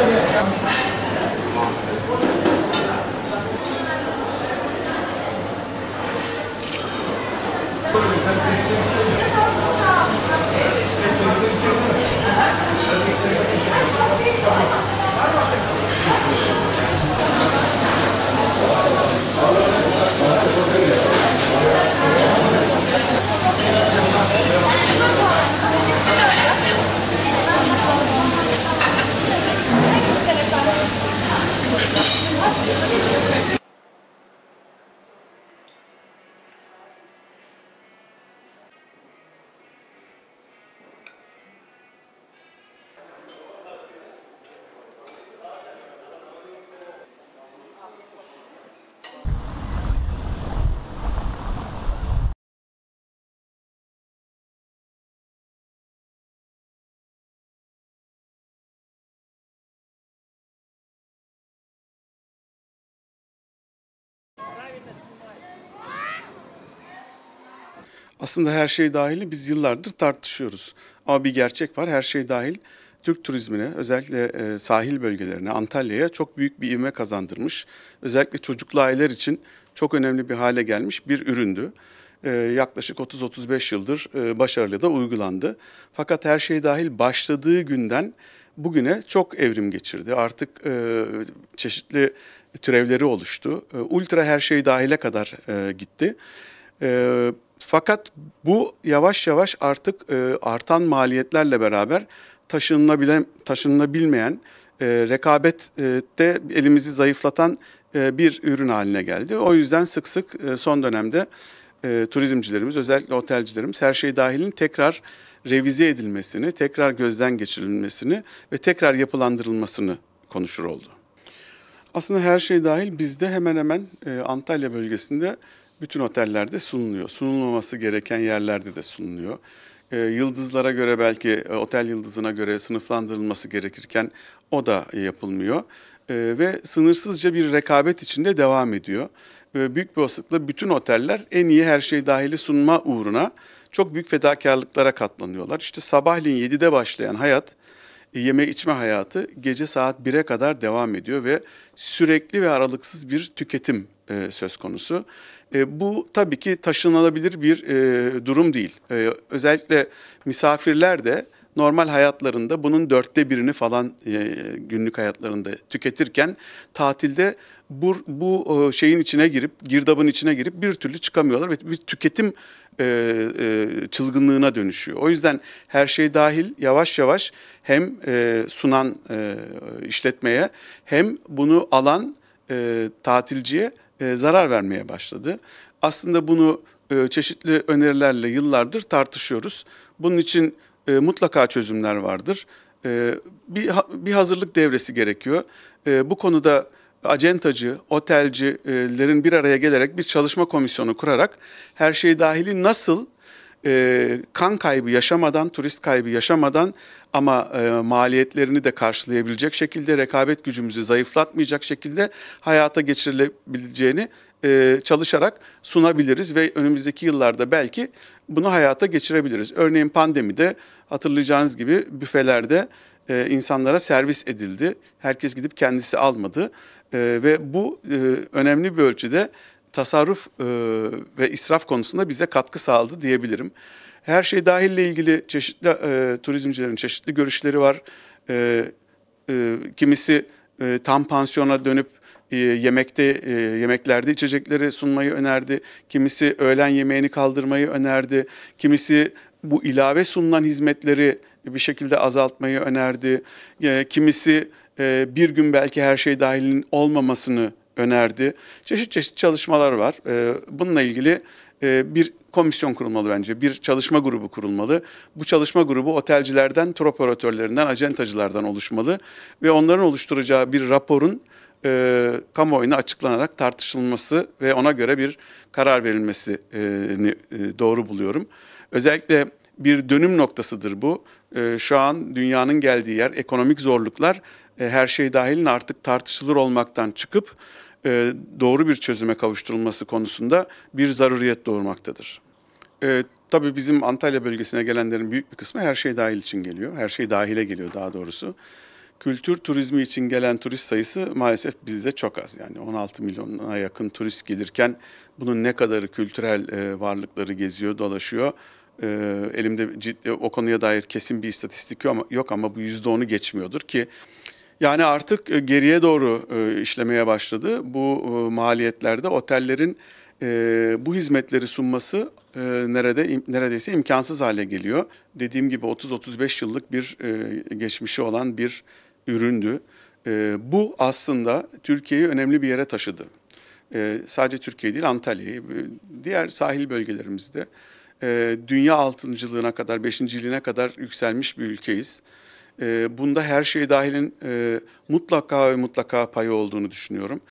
gracias. aslında her şey dahil biz yıllardır tartışıyoruz. Ama bir gerçek var her şey dahil Türk turizmine özellikle e, sahil bölgelerine Antalya'ya çok büyük bir ivme kazandırmış. Özellikle çocuklu aileler için çok önemli bir hale gelmiş bir üründü. E, yaklaşık 30-35 yıldır e, başarılı da uygulandı. Fakat her şey dahil başladığı günden bugüne çok evrim geçirdi. Artık çeşitli türevleri oluştu. ultra her şey dahile kadar gitti. E, fakat bu yavaş yavaş artık e, artan maliyetlerle beraber taşınılabilen, taşınılabilmeyen, e, rekabette elimizi zayıflatan e, bir ürün haline geldi. O yüzden sık sık e, son dönemde e, turizmcilerimiz, özellikle otelcilerimiz her şey dahilin tekrar revize edilmesini, tekrar gözden geçirilmesini ve tekrar yapılandırılmasını konuşur oldu. Aslında her şey dahil bizde hemen hemen e, Antalya bölgesinde bütün otellerde sunuluyor. Sunulmaması gereken yerlerde de sunuluyor. E, yıldızlara göre belki e, otel yıldızına göre sınıflandırılması gerekirken o da yapılmıyor. E, ve sınırsızca bir rekabet içinde devam ediyor. E, büyük bir olasılıkla bütün oteller en iyi her şey dahili sunma uğruna çok büyük fedakarlıklara katlanıyorlar. İşte sabahleyin 7'de başlayan hayat yeme içme hayatı gece saat 1'e kadar devam ediyor ve sürekli ve aralıksız bir tüketim e, söz konusu. E, bu tabii ki taşınılabilir bir e, durum değil. E, özellikle misafirler de normal hayatlarında bunun dörtte birini falan e, günlük hayatlarında tüketirken tatilde bu, bu e, şeyin içine girip, girdabın içine girip bir türlü çıkamıyorlar ve bir tüketim e, e, çılgınlığına dönüşüyor. O yüzden her şey dahil yavaş yavaş hem e, sunan e, işletmeye hem bunu alan e, tatilciye e, zarar vermeye başladı. Aslında bunu e, çeşitli önerilerle yıllardır tartışıyoruz. Bunun için e, mutlaka çözümler vardır. E, bir, bir hazırlık devresi gerekiyor. E, bu konuda acentacı, otelcilerin bir araya gelerek bir çalışma komisyonu kurarak her şey dahili nasıl e, kan kaybı yaşamadan, turist kaybı yaşamadan ama e, maliyetlerini de karşılayabilecek şekilde, rekabet gücümüzü zayıflatmayacak şekilde hayata geçirilebileceğini e, çalışarak sunabiliriz ve önümüzdeki yıllarda belki bunu hayata geçirebiliriz. Örneğin pandemide hatırlayacağınız gibi büfelerde e, insanlara servis edildi. Herkes gidip kendisi almadı e, ve bu e, önemli bir ölçüde tasarruf e, ve israf konusunda bize katkı sağladı diyebilirim. Her şey dahille ilgili çeşitli e, turizmcilerin çeşitli görüşleri var. E, e, kimisi e, tam pansiyona dönüp e, yemekte e, yemeklerde içecekleri sunmayı önerdi. Kimisi öğlen yemeğini kaldırmayı önerdi. Kimisi bu ilave sunulan hizmetleri bir şekilde azaltmayı önerdi. E, kimisi bir gün belki her şey dahilin olmamasını önerdi. Çeşit çeşit çalışmalar var. Bununla ilgili bir komisyon kurulmalı bence. Bir çalışma grubu kurulmalı. Bu çalışma grubu otelcilerden, tur operatörlerinden, acentacılardan oluşmalı ve onların oluşturacağı bir raporun e, kamuoyuna açıklanarak tartışılması ve ona göre bir karar verilmesini e, doğru buluyorum. Özellikle bir dönüm noktasıdır bu. E, şu an dünyanın geldiği yer ekonomik zorluklar e, her şey dahilin artık tartışılır olmaktan çıkıp e, doğru bir çözüme kavuşturulması konusunda bir zaruriyet doğurmaktadır. E, tabii bizim Antalya bölgesine gelenlerin büyük bir kısmı her şey dahil için geliyor. Her şey dahile geliyor daha doğrusu kültür turizmi için gelen turist sayısı maalesef bizde çok az. Yani 16 milyona yakın turist gelirken bunun ne kadarı kültürel e, varlıkları geziyor, dolaşıyor. E, elimde ciddi, o konuya dair kesin bir istatistik yok ama, yok ama bu %10'u geçmiyordur ki yani artık e, geriye doğru işlemeye başladı. Bu maliyetlerde otellerin bu hizmetleri sunması nerede neredeyse imkansız hale geliyor. Dediğim gibi 30-35 yıllık bir geçmişi olan bir üründü. Ee, bu aslında Türkiye'yi önemli bir yere taşıdı. Ee, sadece Türkiye değil Antalya'yı, e, diğer sahil bölgelerimizde ee, dünya altıncılığına kadar, beşinciliğine kadar yükselmiş bir ülkeyiz. bunda her şey dahilin e, mutlaka ve mutlaka payı olduğunu düşünüyorum.